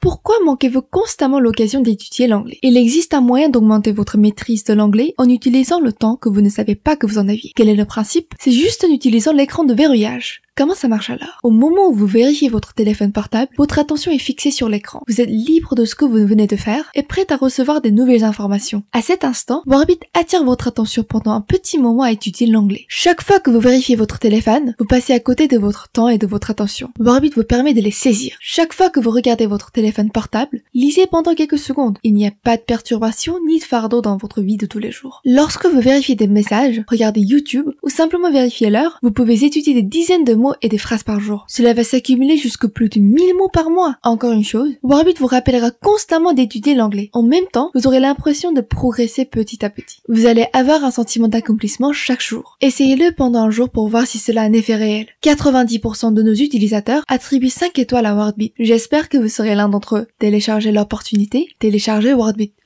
Pourquoi manquez-vous constamment l'occasion d'étudier l'anglais Il existe un moyen d'augmenter votre maîtrise de l'anglais en utilisant le temps que vous ne savez pas que vous en aviez. Quel est le principe C'est juste en utilisant l'écran de verrouillage. Comment ça marche alors Au moment où vous vérifiez votre téléphone portable, votre attention est fixée sur l'écran. Vous êtes libre de ce que vous venez de faire et prêt à recevoir des nouvelles informations. À cet instant, Warbit attire votre attention pendant un petit moment à étudier l'anglais. Chaque fois que vous vérifiez votre téléphone, vous passez à côté de votre temps et de votre attention. Warbit vous permet de les saisir. Chaque fois que vous regardez votre téléphone portable, lisez pendant quelques secondes. Il n'y a pas de perturbation ni de fardeau dans votre vie de tous les jours. Lorsque vous vérifiez des messages, regardez YouTube, vous simplement vérifiez l'heure, vous pouvez étudier des dizaines de mots et des phrases par jour. Cela va s'accumuler jusqu'à plus de 1000 mots par mois. Encore une chose, Warbit vous rappellera constamment d'étudier l'anglais. En même temps, vous aurez l'impression de progresser petit à petit. Vous allez avoir un sentiment d'accomplissement chaque jour. Essayez-le pendant un jour pour voir si cela a un effet réel. 90% de nos utilisateurs attribuent 5 étoiles à Wordbeat. J'espère que vous serez l'un d'entre eux. Téléchargez l'opportunité, téléchargez Wordbeat.